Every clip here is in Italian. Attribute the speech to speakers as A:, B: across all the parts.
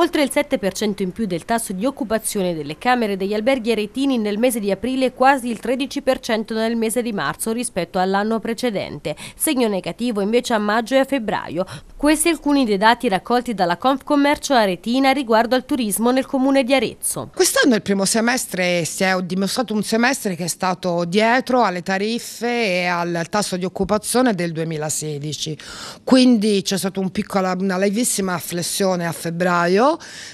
A: oltre il 7% in più del tasso di occupazione delle camere degli alberghi aretini nel mese di aprile e quasi il 13% nel mese di marzo rispetto all'anno precedente, segno negativo invece a maggio e a febbraio. Questi alcuni dei dati raccolti dalla Confcommercio Aretina riguardo al turismo nel comune di Arezzo.
B: Quest'anno il primo semestre si è dimostrato un semestre che è stato dietro alle tariffe e al tasso di occupazione del 2016, quindi c'è stata un una levissima flessione a febbraio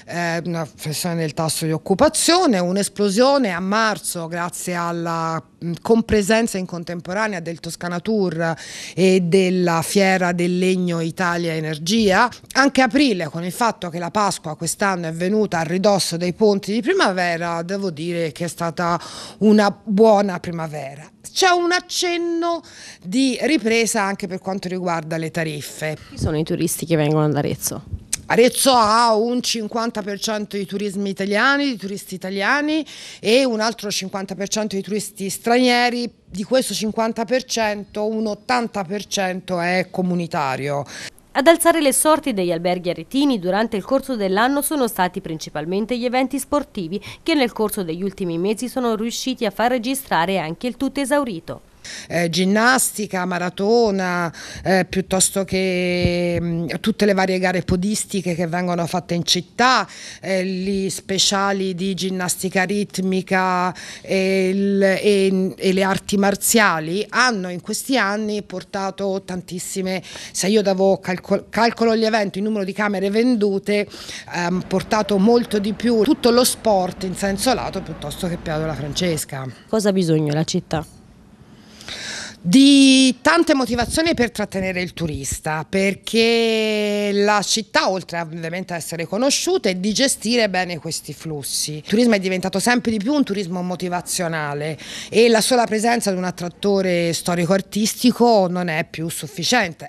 B: eh, una flessione del tasso di occupazione, un'esplosione a marzo grazie alla mm, compresenza in contemporanea del Toscana Tour e della fiera del legno Italia Energia, anche aprile con il fatto che la Pasqua quest'anno è venuta a ridosso dei ponti di primavera, devo dire che è stata una buona primavera. C'è un accenno di ripresa anche per quanto riguarda le tariffe. Chi sono i turisti che vengono ad Arezzo? Arezzo ha un 50% di turismo italiani, di turisti italiani e un altro 50% di turisti stranieri, di questo 50% un
A: 80% è comunitario. Ad alzare le sorti degli alberghi aretini durante il corso dell'anno sono stati principalmente gli eventi sportivi che nel corso degli ultimi mesi sono riusciti a far registrare anche il tutto esaurito
B: eh, ginnastica, maratona, eh, piuttosto che mh, mm, tutte le varie gare podistiche che vengono fatte in città, eh, gli speciali di ginnastica ritmica e, il, e, e le arti marziali hanno in questi anni portato tantissime, se io davo calcol calcolo gli eventi, il numero di camere vendute, ehm, portato molto di più tutto lo sport in senso lato piuttosto che Piazzola Francesca. Cosa ha bisogno la città? di tante motivazioni per trattenere il turista, perché la città, oltre ovviamente a essere conosciuta, è di gestire bene questi flussi. Il turismo è diventato sempre di più un turismo motivazionale e la sola presenza di un attrattore storico-artistico non è più sufficiente.